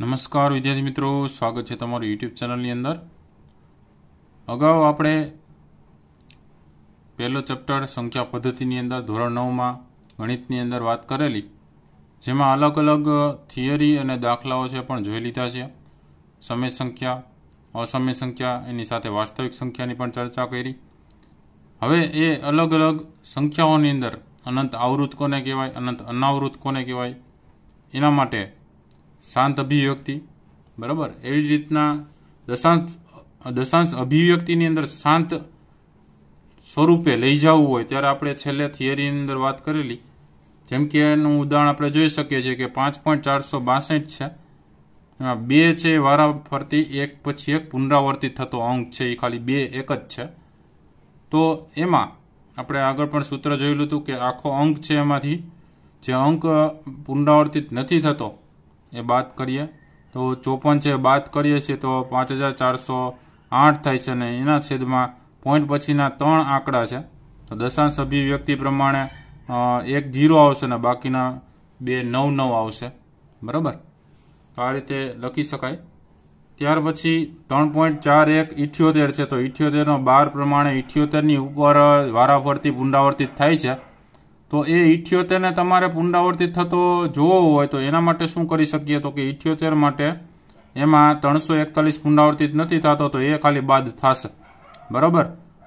નમસ્કાર વિદ્યાર્થી મિત્રો સ્વાગત છે તમારું યુટ્યુબ ચેનલની અંદર અગાઉ આપણે પહેલો ચેપ્ટર સંખ્યા પદ્ધતિની અંદર ધોરણ નવમાં ગણિતની અંદર વાત કરેલી જેમાં અલગ અલગ થિયરી અને દાખલાઓ છે પણ જોઈ લીધા છે સમય સંખ્યા અસમય સંખ્યા એની સાથે વાસ્તવિક સંખ્યાની પણ ચર્ચા કરી હવે એ અલગ અલગ સંખ્યાઓની અંદર અનંત આવૃત કોને કહેવાય અનંત અનાવૃત કોને કહેવાય એના માટે શાંત અભિવ્યક્તિ બરાબર એવી જ રીતના દશાંશ દશાંશ અભિવ્યક્તિની અંદર શાંત સ્વરૂપે લઈ જવું હોય ત્યારે આપણે છેલ્લે થિયરીની અંદર વાત કરેલી જેમ કે એનું ઉદાહરણ આપણે જોઈ શકીએ છીએ કે પાંચ પોઈન્ટ ચારસો બાસઠ છે એમાં બે છે વારા ફરતી એક પછી એક પુનરાવર્તિત થતો અંક છે એ ખાલી બે એક જ છે તો એમાં આપણે આગળ પણ સૂત્ર જોયેલું હતું કે આખો અંક છે એમાંથી જે અંક પુનરાવર્તિત નથી થતો એ બાદ કરીએ તો ચોપન છે બાદ કરીએ છીએ તો પાંચ હજાર ચારસો આઠ થાય છે અને એના છેદમાં પોઈન્ટ પછીના ત્રણ આંકડા છે તો દશાંશ વ્યક્તિ પ્રમાણે એક જીરો આવશે ને બાકીના બે નવ નવ આવશે બરાબર આ રીતે લખી શકાય ત્યાર પછી ત્રણ પોઈન્ટ ચાર એક ઇઠ્યોતેર છે તો ઇઠ્યોતેરનો બાર પ્રમાણે ઇઠ્યોતેરની ઉપર વારાફરતી પુનરાવર્તિત થાય છે તો એ ઇઠ્યોતેરને તમારે પુનરાવર્તિત થતો જોવો હોય તો એના માટે શું કરી શકીએ તો કે ઇઠ્યોતેર માટે એમાં ત્રણસો એકતાલીસ પુનરાવર્તિત નથી થતો તો એ ખાલી બાદ થશે બરાબર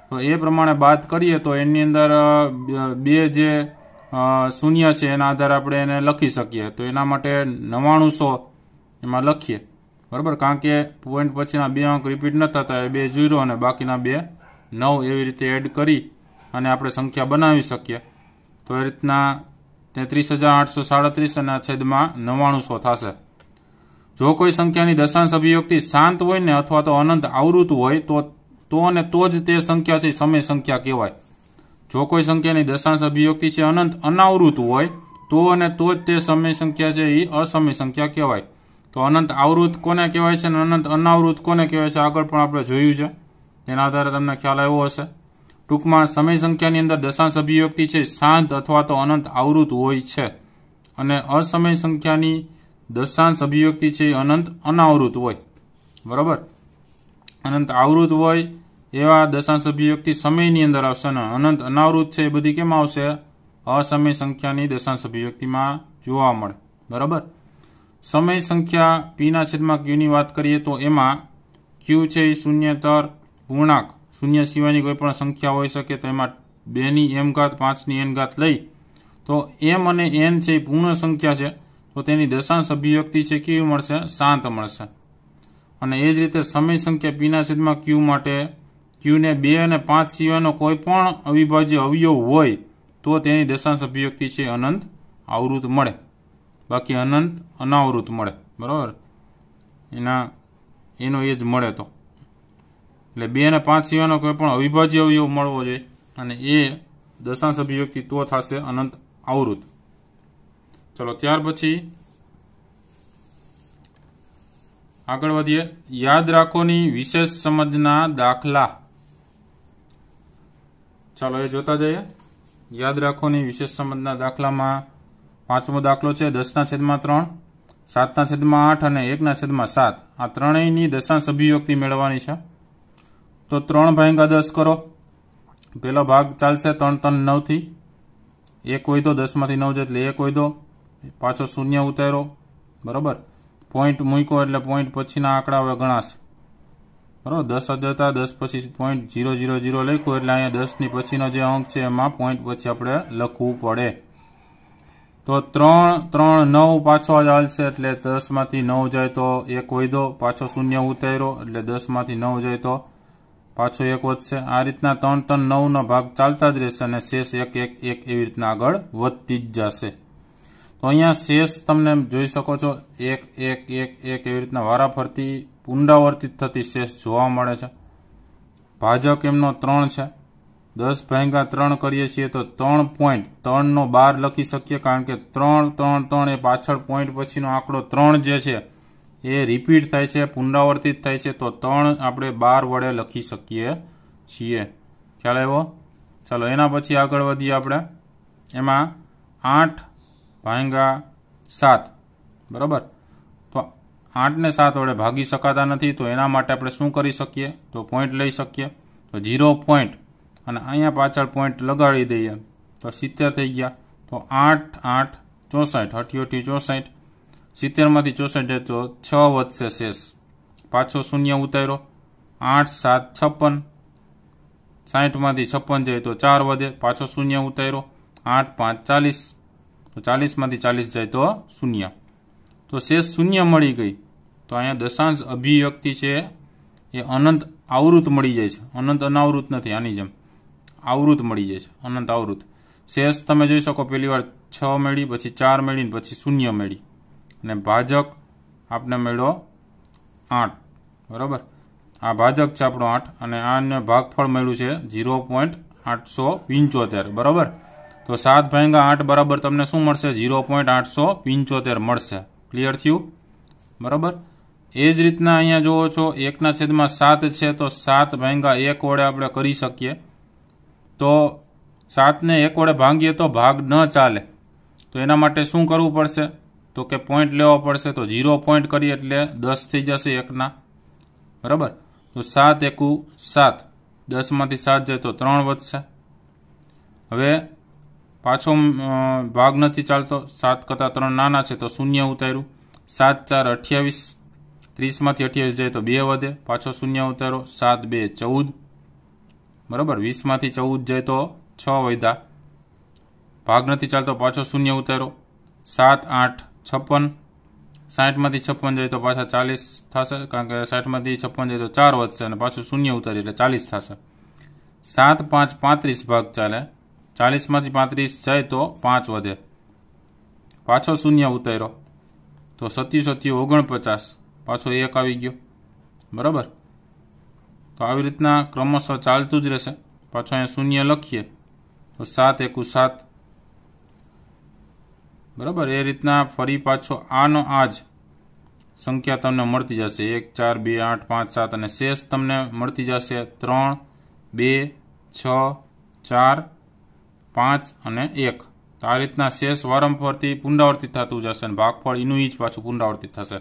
તો એ પ્રમાણે બાદ કરીએ તો એની અંદર બે જે શૂન્ય છે એના આધારે આપણે એને લખી શકીએ તો એના માટે નવ્વાણુંસો એમાં લખીએ બરાબર કારણ કે પોઈન્ટ પછીના બે અંક રિપીટ ન થતા એ બે જીરો અને બાકીના બે નવ એવી રીતે એડ કરી અને આપણે સંખ્યા બનાવી શકીએ તો એ રીતના તેત્રીસ હજાર આઠસો સાડત્રીસ સાડત્રીસના છેદમાં નવ્વાણુંસો થશે જો કોઈ સંખ્યાની દશાંશ અભિવ્યક્તિ શાંત હોય ને અથવા તો અનંત આવૃત હોય તો તો અને તો જ તે સંખ્યા છે સમય સંખ્યા કહેવાય જો કોઈ સંખ્યાની દશાંશ અભિવ્યક્તિ છે અનંત અનાવૃત હોય તો અને તો જ તે સમય સંખ્યા છે એ અસમય સંખ્યા કહેવાય તો અનંત આવૃત કોને કહેવાય છે અને અનંત અનાવૃત કોને કહેવાય છે આગળ પણ આપણે જોયું છે તેના આધારે તમને ખ્યાલ આવ્યો હશે ટૂંકમાં સમય સંખ્યાની અંદર દશાંશ અભિવ્યક્તિ છે શાંત અથવા તો અનંત આવૃત હોય છે અને અસમય સંખ્યાની દશાંશ અભિવ્યક્તિ છે અનંત અનાવૃત હોય બરાબર અનંત આવૃત હોય એવા દશાંશ અભિવ્યક્તિ સમયની અંદર આવશે અને અનંત અનાવૃત છે એ બધી કેમ આવશે અસમય સંખ્યાની દશાંશ અભિવ્યક્તિમાં જોવા મળે બરાબર સમય સંખ્યા પીના છેદમાં ક્યુની વાત કરીએ તો એમાં ક્યુ છે એ શૂન્યતર પૂર્ણાંક શૂન્ય સિવાયની કોઈ પણ સંખ્યા હોઈ શકે તો એમાં બેની એમ ઘાત પાંચની એન ઘાત લઈ તો એમ અને એન છે એ પૂર્ણ સંખ્યા છે તો તેની દશાંશ અભિવ્યક્તિ છે કેવી મળશે શાંત મળશે અને એ જ રીતે સમય સંખ્યા પીના છેદમાં ક્યુ માટે ક્યુને બે અને પાંચ સિવાયનો કોઈ પણ અવિભાજ્ય અવયવ હોય તો તેની દશાંશ અભિવ્યક્તિ છે અનંત આવૃત મળે બાકી અનંત અનાવૃત મળે બરાબર એના એનો એ જ મળે તો એટલે બે અને પાંચ સિવાયનો કોઈ પણ અવિભાજ્ય અવયવ મળવો જોઈએ અને એ દશાંશ અભિવ્યક્તિ તો થશે અનંત આવૃત ચલો ત્યાર પછી આગળ વધીએ યાદ રાખોની વિશેષ સમજના દાખલા ચાલો એ જોતા જઈએ યાદ રાખોની વિશેષ સમજના દાખલામાં પાંચમો દાખલો છે દસના છેદમાં ત્રણ સાતના છેદમાં આઠ અને એકના છેદમાં સાત આ ત્રણેયની દશાંશ અભિવ્યક્તિ મેળવવાની છે તો ત્રણ ભાગ્યા દસ કરો પહેલો ભાગ ચાલશે ત્રણ ત્રણ નવથી એક હોય દસમાંથી નવ જાય એટલે એક હોય પાછો શૂન્ય ઉતાર્યો બરાબર પોઈન્ટ મૂક્યો એટલે પોઈન્ટ પછીના આંકડા હવે ગણાશે બરાબર દસ હતા દસ પછી પોઈન્ટ ઝીરો જીરો ઝીરો લખ્યું એટલે અહીંયા દસની પછીનો જે અંક છે એમાં પોઈન્ટ પછી આપણે લખવું પડે તો ત્રણ ત્રણ નવ પાછો ચાલશે એટલે દસમાંથી નવ જાય તો એક હોય પાછો શૂન્ય ઉતાર્યો એટલે દસમાંથી નવ જાય તો પાછો એક વધશે આ રીતના ત્રણ ત્રણ નવનો ભાગ ચાલતા જ રહેશે અને શેષ એક એક એક એવી રીતના આગળ વધતી જ જશે તો અહીંયા શેષ તમને જોઈ શકો છો એક એક એક એક એવી રીતના વારાફરતી પુનરાવર્તિત થતી શેષ જોવા મળે છે ભાજપ એમનો ત્રણ છે દસ ભાંગા ત્રણ કરીએ છીએ તો ત્રણ પોઈન્ટ ત્રણનો બાર લખી શકીએ કારણ કે ત્રણ ત્રણ ત્રણ એ પાછળ પોઈન્ટ પછીનો આંકડો ત્રણ જે છે એ રિપીટ થાય છે પુનરાવર્તિત થાય છે તો ત્રણ આપણે બાર વડે લખી શકીએ છીએ ખ્યાલ આવ્યો ચાલો એના પછી આગળ વધીએ આપણે એમાં આઠ ભાંગા સાત બરાબર તો આઠને સાત વડે ભાગી શકાતા નથી તો એના માટે આપણે શું કરી શકીએ તો પોઈન્ટ લઈ શકીએ તો ઝીરો પોઈન્ટ અને અહીંયા પાછળ પોઈન્ટ લગાડી દઈએ તો સિત્તેર થઈ ગયા તો આઠ આઠ ચોસઠ અઠ્યોઠી ચોસઠ સિત્તેરમાંથી ચોસઠ તો છ વધશે શેષ પાછો શૂન્ય ઉતાર્યો આઠ સાત છપ્પન સાહીઠમાંથી છપ્પન જાય તો ચાર વધે પાછો શૂન્ય ઉતાર્યો આઠ પાંચ ચાલીસ તો ચાલીસમાંથી ચાલીસ જાય તો શૂન્ય તો શેષ શૂન્ય મળી ગઈ તો અહીંયા દશાંશ અભિવ્યક્તિ છે એ અનંત આવૃત મળી જાય છે અનંત અનાવૃત નથી આની જેમ આવૃત મળી જાય છે અનંત આવૃત શેષ તમે જોઈ શકો પહેલી વાર છ મેળી પછી ચાર મેળી પછી શૂન્ય મેળી ને ભાજક આપને મળ્યો આઠ બરાબર આ ભાજક છે આપણો આઠ અને આને ભાગફળ મળ્યું છે ઝીરો પોઈન્ટ આઠસો પિંચોતેર બરાબર તો સાત ભાંગા આઠ બરાબર તમને શું મળશે ઝીરો પોઈન્ટ આઠસો પિંચોતેર મળશે ક્લિયર થયું બરાબર એ જ રીતના અહીંયા જુઓ છો એકના છેદમાં સાત છે તો સાત ભાંગા એક વડે આપણે કરી શકીએ તો સાતને એક વડે ભાંગીએ તો ભાગ ન ચાલે તો એના માટે શું કરવું પડશે તો કે પોઈન્ટ લેવો પડશે તો ઝીરો પોઈન્ટ કરીએ એટલે દસ થઈ જશે એકના બરાબર તો સાત એકુ સાત દસમાંથી સાત જાય તો ત્રણ વધશે હવે પાછો ભાગ નથી ચાલતો સાત કરતા ત્રણ નાના છે તો શૂન્ય ઉતાર્યું સાત ચાર અઠ્યાવીસ ત્રીસમાંથી અઠ્યાવીસ જાય તો બે વધે પાછો શૂન્ય ઉતારો સાત બે ચૌદ બરાબર વીસમાંથી ચૌદ જાય તો છ વધ્યા ભાગ નથી ચાલતો પાછો શૂન્ય ઉતારો સાત આઠ છપ્પન સાઠમાંથી છપ્પન જાય તો પાછા ચાલીસ થશે કારણ કે સાઠમાંથી છપ્પન જાય તો ચાર વધશે અને પાછું શૂન્ય ઉતારી એટલે ચાલીસ થશે સાત પાંચ પાંત્રીસ ભાગ ચાલે ચાલીસમાંથી પાંત્રીસ જાય તો પાંચ વધે પાછો શૂન્ય ઉતાર્યો તો સત્યું સત્યું ઓગણપચાસ પાછો એક આવી ગયો બરાબર તો આવી રીતના ક્રમશઃ ચાલતું જ રહેશે પાછો અહીંયા શૂન્ય લખીએ તો સાત એકુ સાત બરાબર એ રીતના ફરી પાછો આનો આ જ સંખ્યા તમને મળતી જશે એક ચાર બે આઠ પાંચ સાત અને શેષ તમને મળતી જશે ત્રણ બે છ ચાર પાંચ અને એક તો આ રીતના શેષ વારંફરથી પુનરાવર્તિત થતું જશે અને ભાગફળ એનું જ પાછું પુનરાવર્તિત થશે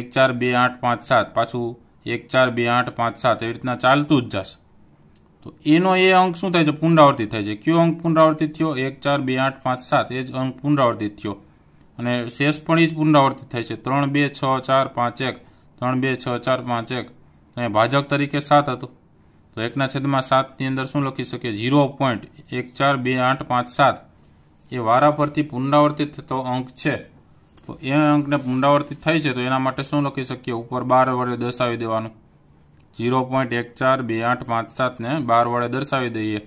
એક ચાર બે આઠ પાંચ સાત પાછું એક ચાર બે આઠ પાંચ સાત એવી રીતના ચાલતું જ જશે તો એનો એ અંક શું થાય છે પુનરાવર્તિત થાય છે કયો અંક પુનરાવર્તિત થયો એક ચાર બે આઠ પાંચ સાત એ જ અંક પુનરાવર્તિત થયો અને શેષ પણ એ જ પુનરાવર્તિત થાય છે ત્રણ બે છ ચાર પાંચ એક ત્રણ બે છ ચાર પાંચ એક અને ભાજક તરીકે સાત હતું તો એકના છેદમાં સાતની અંદર શું લખી શકીએ ઝીરો પોઈન્ટ એક ચાર બે આઠ પાંચ સાત એ વારા પરથી પુનરાવર્તિત થતો અંક છે તો એ અંકને પુનરાવર્તિત થાય છે તો એના માટે શું લખી શકીએ ઉપર બાર વડે દર્શાવી દેવાનું જીરો પોઈન્ટ એક ચાર બે આઠ પાંચ સાતને બાર વડે દર્શાવી દઈએ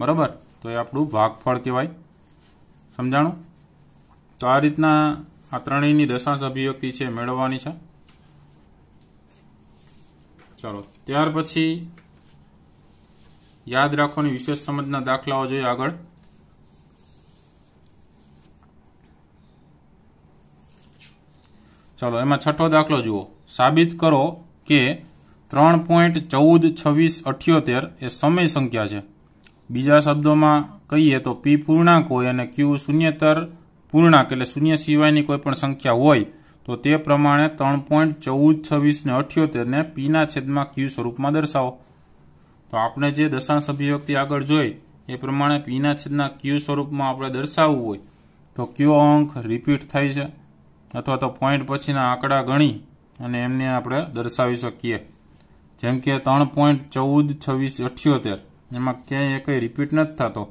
બરાબર તો એ આપણું ભાગફળ કહેવાય સમજાણું તો આ રીતના આ ત્રણેયની દશાંશ અભિવ્યક્તિ છે મેળવવાની છે ચાલો ત્યાર પછી યાદ રાખવાની વિશેષ સમજના દાખલાઓ જોઈએ આગળ ચાલો એમાં છઠ્ઠો દાખલો જુઓ સાબિત કરો કે ત્રણ પોઈન્ટ ચૌદ છવ્વીસ અઠ્યોતેર એ સમય સંખ્યા છે બીજા શબ્દોમાં કહીએ તો પી પૂર્ણાંક હોય અને ક્યુ શૂન્યતર પૂર્ણાંક એટલે શૂન્ય સિવાયની કોઈ પણ સંખ્યા હોય તો તે પ્રમાણે ત્રણ પોઈન્ટ ચૌદ છવ્વીસ ને અઠ્યોતેરને પીના છેદમાં ક્યુ સ્વરૂપમાં દર્શાવો તો આપણે જે દશાંશ અભિવ્યક્તિ આગળ જોઈ એ પ્રમાણે પીના છેદના ક્યુ સ્વરૂપમાં આપણે દર્શાવવું હોય તો ક્યુ અંક રિપીટ થાય છે અથવા તો પોઈન્ટ પછીના આંકડા ગણી અને એમને આપણે દર્શાવી શકીએ જેમ કે 3.14 26 78 એમાં કે એ કોઈ રિપીટ ન થતો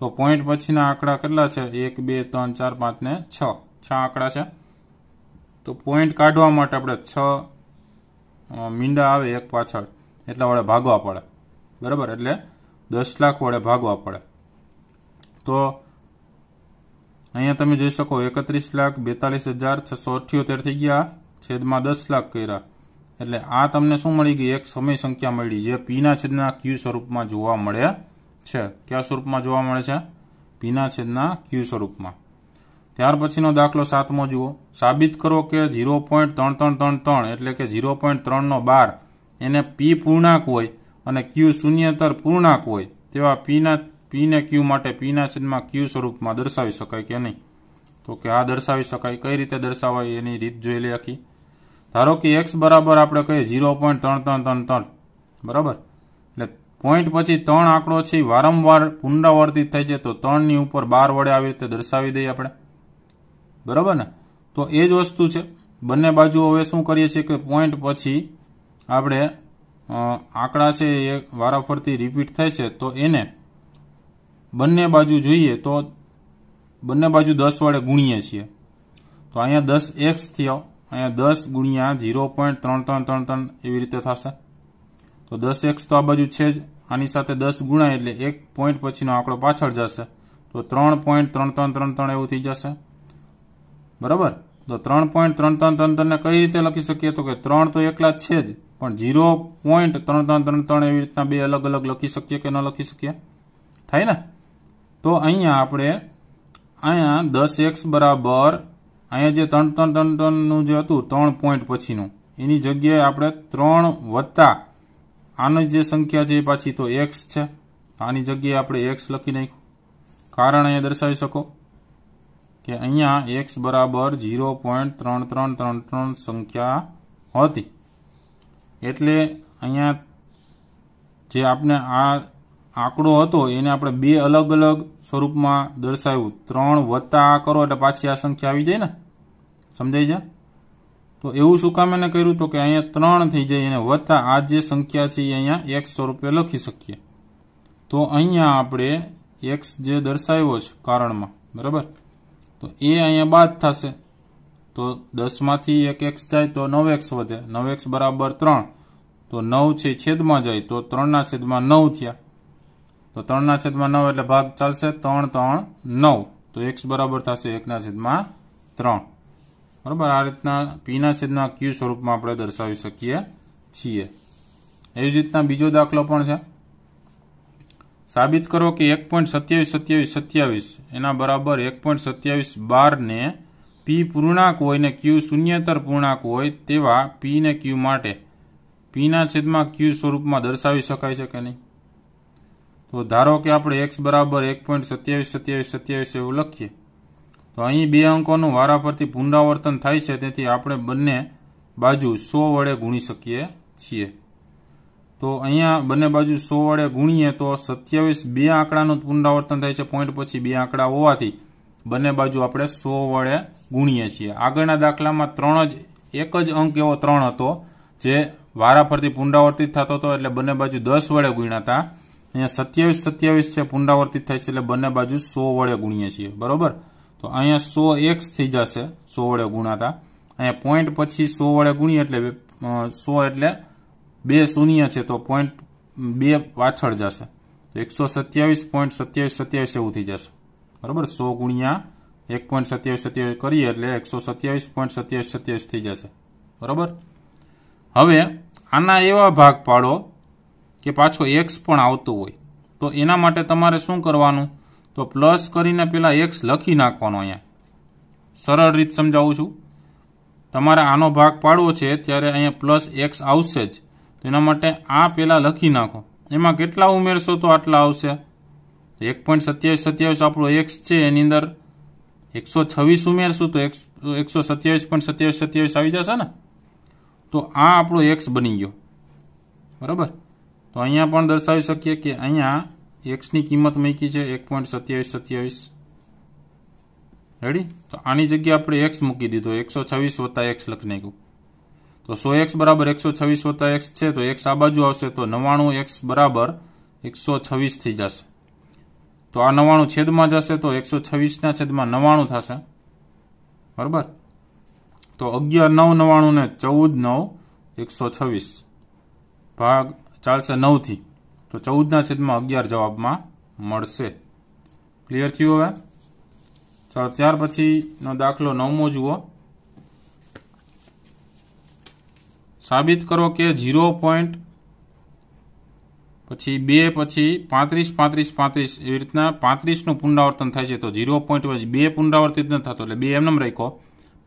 તો પોઈન્ટ પછીના આંકડા કેટલા છે 1 2 3 4 5 ને 6 છ આંકડા છે તો પોઈન્ટ કાઢવા માટે આપણે 6 મીંડા આવે એક પાછળ એટલા વડે ભાગો આપણે બરાબર એટલે 10 લાખ વડે ભાગો આપણે તો અહીંયા તમે જોઈ શકો 31,42,678 થઈ ગયા છેદમાં 10 લાખ કર્યા એટલે આ તમને શું મળી ગઈ એક સમય સંખ્યા મળી જે પીના છેદના ક્યુ સ્વરૂપમાં જોવા મળે છે કયા સ્વરૂપમાં જોવા મળે છે પીના છેદના ક્યુ સ્વરૂપમાં ત્યાર પછીનો દાખલો સાતમો જુઓ સાબિત કરો કે ઝીરો પોઈન્ટ ત્રણ ત્રણ ત્રણ ત્રણ એટલે કે ઝીરો પોઈન્ટ ત્રણનો બાર એને પી પૂર્ણાંક હોય અને ક્યુ શૂન્યતર પૂર્ણાંક હોય તેવા પીના પીને ક્યુ માટે પીના છેદમાં ક્યુ સ્વરૂપમાં દર્શાવી શકાય કે નહીં તો કે આ દર્શાવી શકાય કઈ રીતે દર્શાવાય એની રીત જોઈ લે આખી ધારો કે એક્સ બરાબર આપણે કહીએ ઝીરો પોઈન્ટ ત્રણ ત્રણ ત્રણ ત્રણ બરાબર એટલે પોઈન્ટ પછી ત્રણ આંકડો છે એ વારંવાર પુનરાવર્તિત થાય છે તો ત્રણની ઉપર બાર વડે આવી રીતે દર્શાવી દઈએ આપણે બરાબર ને તો એ જ વસ્તુ છે બંને બાજુ હવે શું કરીએ છીએ કે પોઈન્ટ પછી આપણે આંકડા છે એ વારાફરતી રિપીટ થાય છે તો એને બંને બાજુ જોઈએ તો બંને બાજુ દસ વડે ગુણીએ છીએ તો અહીંયા દસ એક્સ થયો અહીંયા 10 * 0.3333 આવી રીતે થશે તો 10x તો આ બાજુ છે જ આની સાથે 10 ગુણ એટલે એક પોઈન્ટ પછીનો આંકડો પાછળ જશે તો 3.3333 એવો થઈ જશે બરાબર તો 3.3333 ને કઈ રીતે લખી સકીએ તો કે 3 તો એકલા છે જ પણ 0.3333 આવી રીતના બે અલગ અલગ લખી સકીએ કે ના લખી સકીએ થાય ને તો અહીંયા આપણે અહીંયા 10x = અહીંયા જે ત્રણ ત્રણ ત્રણ ત્રણનું જે હતું ત્રણ પોઈન્ટ પછીનું એની જગ્યાએ આપણે ત્રણ વત્તા આની જે સંખ્યા છે એ પાછી તો એક્સ છે આની જગ્યાએ આપણે એક્સ લખી નાખ્યું કારણ અહીંયા દર્શાવી શકો કે અહીંયા એક્સ બરાબર ઝીરો પોઈન્ટ ત્રણ ત્રણ ત્રણ ત્રણ સંખ્યા હતી એટલે અહીંયા જે આપણે આ આંકડો હતો એને આપણે બે અલગ અલગ સ્વરૂપમાં દર્શાવ્યું ત્રણ વત્તા આ કરો એટલે પાછી આ સંખ્યા આવી જાય ને સમજાઈ જાય તો એવું શું કામ એને કર્યું તો કે અહીંયા ત્રણ થઈ જાય એને વત્તા આ જે સંખ્યા છે એ અહીંયા એક્સ સ્વરૂપે લખી શકીએ તો અહીંયા આપણે એક્સ જે દર્શાવ્યો છે કારણમાં બરાબર તો એ અહીંયા બાદ થશે તો દસમાંથી એક એક્સ જાય તો નવ એક્સ વધે નવ એક્સ બરાબર ત્રણ તો નવ છે છેદમાં જાય તો ત્રણના છેદમાં નવ થયા 3/9 એટલે ભાગ ચાલશે 3 3 9 તો x = થાશે 1/3 બરાબર આ રીતના p/q સ્વરૂપમાં આપણે દર્શાવી શકીએ છીએ એ રીતના બીજો દાખલો પણ છે સાબિત કરો કે 1.27 27 27 એના બરાબર 1.27 12 ને p પૂર્ણાંક હોય ને q શૂન્યતર પૂર્ણાંક હોય તેવા p ને q માટે p/q સ્વરૂપમાં દર્શાવી શકાય છે કે નહીં તો ધારો કે આપણે એક્સ બરાબર એક પોઈન્ટ સત્યાવીસ સત્યાવીસ સત્યાવીસ એવું લખીએ તો અહીં બે અંકોનું વારા પરથી પુનરાવર્તન થાય છે તેથી આપણે બંને બાજુ સો વડે ગુણી શકીએ છીએ તો અહીંયા બંને બાજુ સો વડે ગુણીએ તો સત્યાવીસ બે આંકડાનું પુનરાવર્તન થાય છે પોઈન્ટ પછી બે આંકડા હોવાથી બંને બાજુ આપણે સો વડે ગુણીએ છીએ આગળના દાખલામાં ત્રણ જ એક જ અંક એવો ત્રણ હતો જે વારાફરતી પુનરાવર્તિત થતો હતો એટલે બંને બાજુ દસ વડે ગુણ્યા હતા અહીંયા સત્યાવીસ સત્યાવીસ છે પુનરાવર્તિત થાય છે એટલે બંને બાજુ સો વડે ગુણીએ છીએ બરોબર તો અહીંયા સો એક્સ થઈ જશે સો વડે ગુણાતા અહીંયા પોઈન્ટ પછી સો વડે ગુણીએ એટલે સો એટલે બે શૂન્ય છે તો પોઈન્ટ બે પાછળ જશે એકસો સત્યાવીસ પોઈન્ટ સત્યાવીસ સત્યાવીસ એવું થઈ જશે બરાબર સો ગુણ્યા એક પોઈન્ટ સત્યાવીસ સત્યાવીસ કરીએ એટલે એકસો સત્યાવીસ પોઈન્ટ સત્યાવીસ સત્યાવીસ થઈ જશે બરાબર હવે આના એવા ભાગ પાડો કે પાછો એક્સ પણ આવતો હોય તો એના માટે તમારે શું કરવાનું તો પ્લસ કરીને પેલા એક્સ લખી નાખવાનો અહીંયા સરળ રીત સમજાવું છું તમારે આનો ભાગ પાડવો છે ત્યારે અહીંયા પ્લસ એક્સ આવશે જ તો એના માટે આ પેલા લખી નાખો એમાં કેટલા ઉમેરશો તો આટલા આવશે એક પોઈન્ટ સત્યાવીસ સત્યાવીસ આપણો એક્સ છે એની અંદર એકસો છવ્વીસ ઉમેરશું તો એકસો સત્યાવીસ પોઈન્ટ સત્યાવીસ સત્યાવીસ આવી જશે ને તો આ આપણો એક્સ બની ગયો બરાબર તો અહીંયા પણ દર્શાવી શકીએ કે અહીંયા એક્સની કિંમત મૂકી છે એક પોઈન્ટ સત્યાવીસ સત્યાવીસ રેડી તો આની જગ્યાએ આપણે એક્સ મૂકી દીધો એકસો છવ્વીસ વત્તા એક્સ લખી નાખ્યું તો સો એક્સ બરાબર એકસો છવ્વીસ વત્તા એક્સ છે તો એક્સ આ બાજુ આવશે તો નવ્વાણું એક્સ બરાબર એકસો છવ્વીસ થઈ જશે તો આ નવ્વાણું છેદમાં જશે તો એકસો છવ્વીસના છેદમાં નવ્વાણું થશે બરાબર તો અગિયાર નવ નવ્વાણું ને ચૌદ નવ એકસો છવ્વીસ ભાગ ચાલશે નવથી તો ચૌદના છેદમાં અગિયાર જવાબમાં મળશે ક્લિયર થયું હવે ચાલો ત્યાર પછીનો દાખલો નવમો જુઓ સાબિત કરો કે ઝીરો પોઈન્ટ પછી બે પછી પાંત્રીસ પાંત્રીસ પાંત્રીસ એવી રીતના પાંત્રીસનું પુનરાવર્તન થાય છે તો ઝીરો પોઈન્ટ પછી બે પુનરાવર્તિત નથી થતો એટલે બે એમ નામ રાખ્યો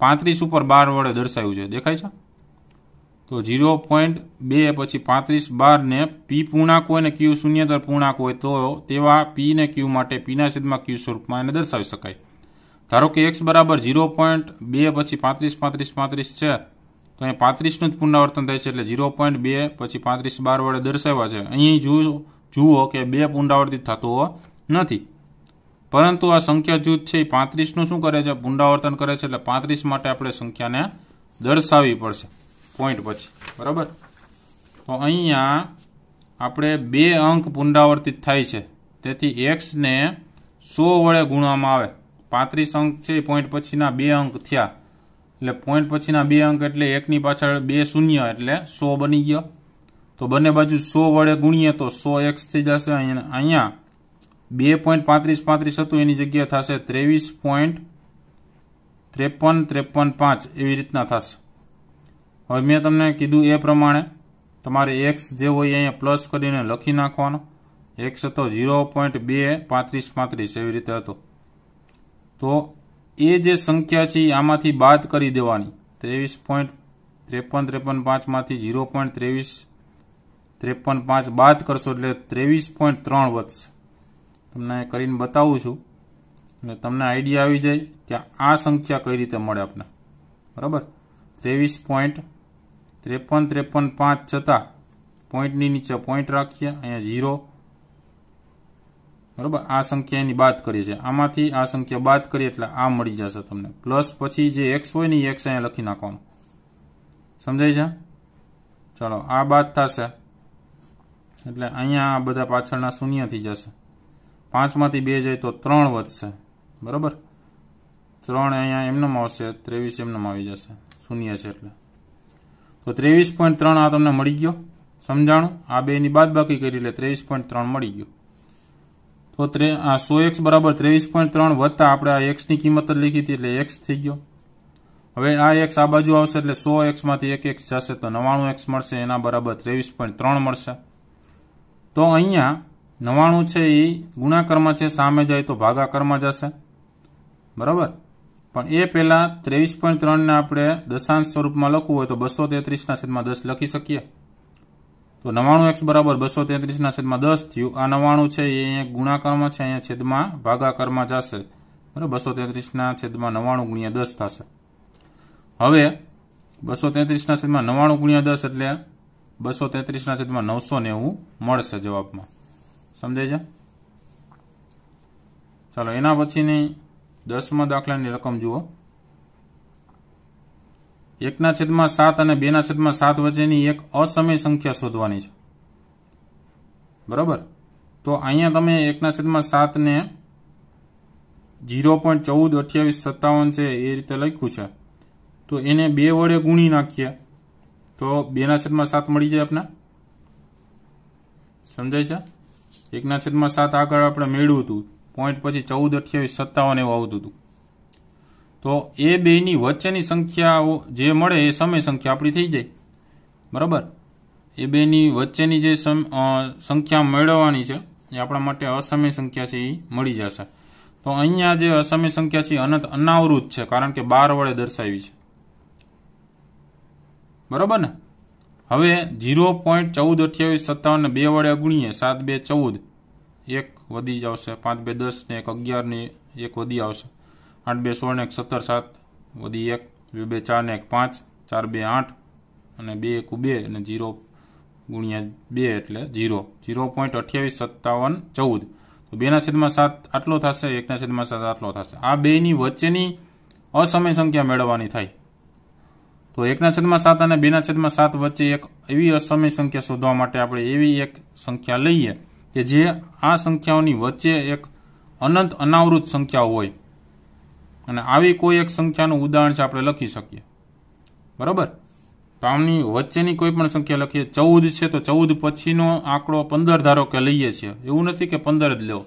પાંત્રીસ ઉપર બાર વડે દર્શાવ્યું છે દેખાય છે તો ઝીરો પોઈન્ટ બે પછી પાંત્રીસ બારને પી પૂર્ણાંક હોય ને ક્યુ શૂન્યતર પૂર્ણાંક હોય તો તેવા પી ને ક્યુ માટે પીના છેદમાં ક્યુ સ્વરૂપમાં એને દર્શાવી શકાય ધારો કે એક્સ બરાબર ઝીરો પોઈન્ટ બે પછી પાંત્રીસ પાંત્રીસ પાંત્રીસ છે તો અહીં પાંત્રીસનું જ પુનરાવર્તન થાય છે એટલે ઝીરો પોઈન્ટ બે પછી પાંત્રીસ બાર વડે દર્શાવ્યા છે અહીં જુઓ જુઓ કે બે પુનરાવર્તિત થતો નથી પરંતુ આ સંખ્યા જૂથ છે એ પાંત્રીસનું શું કરે છે પુનરાવર્તન કરે છે એટલે પાંત્રીસ માટે આપણે સંખ્યાને દર્શાવવી પડશે પોઈન્ટ પછી બરાબર તો અહીંયા આપણે બે અંક પુનરાવર્તિત થાય છે તેથી એક્સને સો વડે ગુણવામાં આવે પાંત્રીસ અંક છે પોઈન્ટ પછીના બે અંક થયા એટલે પોઈન્ટ પછીના બે અંક એટલે એકની પાછળ બે શૂન્ય એટલે સો બની ગયો તો બંને બાજુ સો વડે ગુણીએ તો સો એક્સ થઈ જશે અહીંયા બે પોઈન્ટ પાંત્રીસ પાંત્રીસ હતું એની જગ્યાએ થશે ત્રેવીસ પોઈન્ટ ત્રેપન ત્રેપન પાંચ એવી રીતના થશે હવે મેં તમને કીધું એ પ્રમાણે તમારે એક્સ જે હોય અહીંયા પ્લસ કરીને લખી નાખવાનો એક્સ હતો ઝીરો પોઈન્ટ બે પાંત્રીસ પાંત્રીસ એવી રીતે હતો તો એ જે સંખ્યા છે આમાંથી બાદ કરી દેવાની ત્રેવીસ પોઈન્ટ ત્રેપન ત્રેપન પાંચમાંથી ઝીરો પોઈન્ટ ત્રેવીસ ત્રેપન પાંચ બાદ કરશો એટલે ત્રેવીસ પોઈન્ટ ત્રણ વધશે તમને કરીને બતાવું છું એટલે તમને આઈડિયા આવી જાય કે આ સંખ્યા કઈ રીતે મળે આપને બરાબર ત્રેવીસ પોઈન્ટ ત્રેપન ત્રેપન પાંચ છતાં પોઈન્ટની નીચે પોઈન્ટ રાખીએ અહીંયા ઝીરો બરાબર આ સંખ્યા એની બાદ કરીએ છીએ આમાંથી આ સંખ્યા બાદ કરીએ એટલે આ મળી જશે તમને પ્લસ પછી જે એક્સ હોય ને એ એક્સ અહીંયા લખી નાખવાનું સમજાય છે ચલો આ બાદ થશે એટલે અહીંયા આ બધા પાછળના શૂન્ય થઈ જશે પાંચમાંથી બે જાય તો ત્રણ વધશે બરાબર ત્રણ અહીંયા એમનામાં આવશે ત્રેવીસ એમનામાં આવી જશે શૂન્ય છે એટલે તો ત્રેવીસ પોઈન્ટ ત્રણ આ તમને મળી ગયો સમજાણું આ બેની બાદ બાકી કરી એટલે ત્રેવીસ પોઈન્ટ ત્રણ મળી ગયો તો ત્રે આ સો એક્સ બરાબર ત્રેવીસ પોઈન્ટ ત્રણ વધતા આપણે આ એક્સની કિંમત જ લીધી હતી એટલે એક્સ થઈ ગયો હવે આ એક્સ આ બાજુ આવશે એટલે સો એક્સમાંથી એક એક્સ જશે તો નવાણું એક્સ મળશે એના બરાબર ત્રેવીસ પોઈન્ટ ત્રણ મળશે તો અહીંયા નવાણું છે એ ગુણાકારમાં છે સામે જાય તો ભાગાકારમાં જશે બરાબર પણ એ પહેલાં ત્રેવીસ પોઈન્ટ ત્રણને આપણે દશાંશ સ્વરૂપમાં લખવું હોય તો બસો તેત્રીસના છેદમાં દસ લખી શકીએ તો નવાણું એક્સ બરાબર બસો તેત્રીસના છેદમાં દસ થયું આ નવાણું છે એ અહીંયા ગુણાકારમાં છે અહીંયા છેદમાં ભાગાકારમાં જશે બરાબર બસો તેત્રીસના છેદમાં નવાણું ગુણ્યા દસ થશે હવે બસો તેત્રીસના છેદમાં નવાણું ગુણ્યા દસ એટલે બસો તેત્રીસના છેદમાં નવસો નેવું મળશે જવાબમાં સમજાય છે ચાલો એના પછીની દસમા દાખલાની રકમ જુઓ એકના છેદમાં સાત અને બેના છેદમાં સાત વચ્ચેની એક અસમય સંખ્યા શોધવાની છે બરાબર તો અહીંયા તમે એકના છેદમાં સાતને જીરો પોઈન્ટ ચૌદ અઠ્યાવીસ સત્તાવન છે એ રીતે લખ્યું છે તો એને બે વડે ગુણી નાખીએ તો બેના છેદમાં સાત મળી જાય આપણે સમજાય છે એકના છેદમાં સાત આગળ આપણે મેળવું હતું પોઈન્ટ પછી ચૌદ અઠ્યાવીસ સત્તાવન એવું આવતું હતું તો એ બેની વચ્ચેની સંખ્યાઓ જે મળે એ સમય સંખ્યા આપણી થઈ જાય બરાબર એ બેની વચ્ચેની જે સંખ્યા મેળવવાની છે એ આપણા માટે અસમય સંખ્યા છે એ મળી જશે તો અહીંયા જે અસમય સંખ્યા છે અનંત અનાવૃત છે કારણ કે બાર વડે દર્શાવી છે બરાબર ને હવે જીરો પોઈન્ટ ચૌદ અઠ્યાવીસ સત્તાવન બે વડે ગુણીએ સાત બે ચૌદ એક વધી આવશે પાંચ બે દસ ને એક અગિયારની એક વધી આવશે આઠ બે સોળ ને એક સત્તર સાત વધી એક બે બે ચાર ને એક પાંચ ચાર બે આઠ અને બે એકુ બે અને ઝીરો ગુણ્યા બે એટલે જીરો જીરો પોઈન્ટ અઠ્યાવીસ સત્તાવન ચૌદ તો બેના છેદમાં સાત આટલો થશે એકના છેદમાં સાત આટલો થશે આ બેની વચ્ચેની અસમય સંખ્યા મેળવવાની થાય તો એકના છેદમાં સાત અને બેના છેદમાં સાત વચ્ચે એક એવી અસમય સંખ્યા શોધવા માટે આપણે એવી એક સંખ્યા લઈએ કે જે આ સંખ્યાઓની વચ્ચે એક અનંત અનાવૃત સંખ્યા હોય અને આવી કોઈ એક સંખ્યાનું ઉદાહરણ છે આપણે લખી શકીએ બરાબર તો આમની વચ્ચેની કોઈ પણ સંખ્યા લખીએ ચૌદ છે તો ચૌદ પછીનો આંકડો પંદર ધારો કે લઈએ છીએ એવું નથી કે પંદર જ લો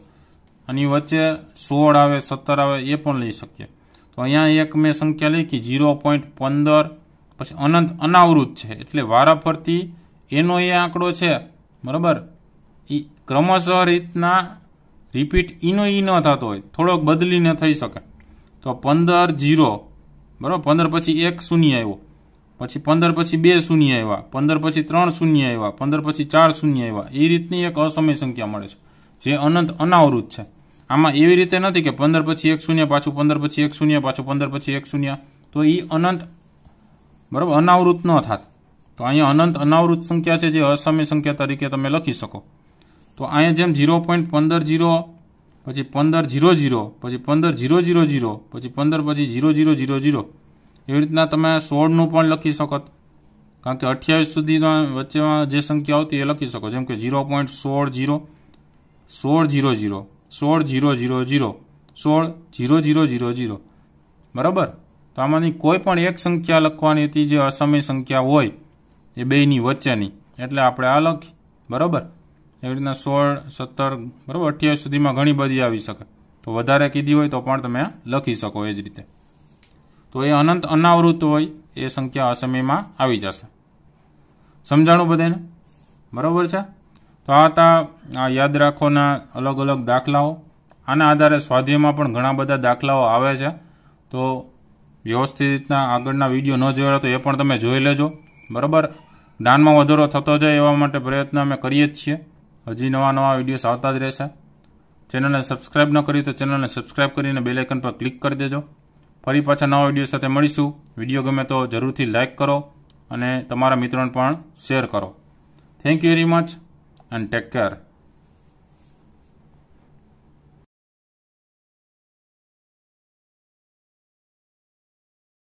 આની વચ્ચે સોળ આવે સત્તર આવે એ પણ લઈ શકીએ તો અહીંયા એક મેં સંખ્યા લઈ કે ઝીરો પોઈન્ટ પંદર પછી અનંત અનાવૃત છે એટલે વારાફરતી એનો એ આંકડો છે બરાબર ક્રમશઃ રીતના રિપીટ ઈનો ઈ ન થતો હોય થોડોક બદલી ન થઈ શકે તો પંદર જીરો બરાબર પંદર પછી એક શૂન્ય આવ્યો પછી પંદર પછી બે શૂન્ય આવ્યા પંદર પછી ત્રણ શૂન્ય આવ્યા પંદર પછી ચાર શૂન્ય આવ્યા એ રીતની એક અસમય સંખ્યા મળે છે જે અનંત અનાવૃત છે આમાં એવી રીતે નથી કે પંદર પછી એક શૂન્ય પાછું પંદર પછી એક શૂન્ય પાછું પંદર પછી એક શૂન્ય તો એ અનંત બરાબર અનાવૃત ન થાત તો અહીંયા અનંત અનાવૃત સંખ્યા છે જે અસમય સંખ્યા તરીકે તમે લખી શકો તો અહીંયા જેમ ઝીરો પોઈન્ટ પંદર જીરો પછી પંદર ઝીરો ઝીરો પછી પંદર જીરો જીરો ઝીરો પછી પંદર પછી ઝીરો ઝીરો ઝીરો ઝીરો એવી રીતના તમે સોળનું પણ લખી શકો કારણ કે અઠ્યાવીસ સુધીના વચ્ચેમાં જે સંખ્યા આવતી એ લખી શકો જેમ કે ઝીરો પોઈન્ટ સોળ ઝીરો સોળ ઝીરો ઝીરો સોળ ઝીરો ઝીરો ઝીરો સોળ ઝીરો ઝીરો ઝીરો ઝીરો બરાબર તો આમાંની કોઈ પણ એક સંખ્યા લખવાની હતી જે અસમય સંખ્યા હોય એ બેયની વચ્ચેની એટલે આપણે આ લખી બરાબર એવી રીતના સોળ સત્તર બરાબર અઠ્યાવીસ સુધીમાં ઘણી બધી આવી શકે તો વધારે કીધી હોય તો પણ તમે લખી શકો એ જ રીતે તો એ અનંત અનાવૃત હોય એ સંખ્યા અસમયમાં આવી જશે સમજાણું બધાને બરાબર છે તો આ હતા આ યાદ રાખોના અલગ અલગ દાખલાઓ આના આધારે સ્વાધ્યાયમાં પણ ઘણા બધા દાખલાઓ આવે છે તો વ્યવસ્થિત રીતના આગળના વિડીયો ન જોયેલો તો એ પણ તમે જોઈ લેજો બરાબર દાનમાં વધારો થતો જાય એવા માટે પ્રયત્ન અમે કરીએ જ છીએ હજી નવા નવા વિડીયોઝ આવતા જ રહેશે ચેનલને સબસ્ક્રાઇબ ન કરી તો ચેનલને સબસ્ક્રાઇબ કરીને બેલાઇકન પર ક્લિક કરી દેજો ફરી પાછા નવા વિડીયો સાથે મળીશું વિડીયો ગમે તો જરૂરથી લાઇક કરો અને તમારા મિત્રોને પણ શેર કરો thank you very much and take care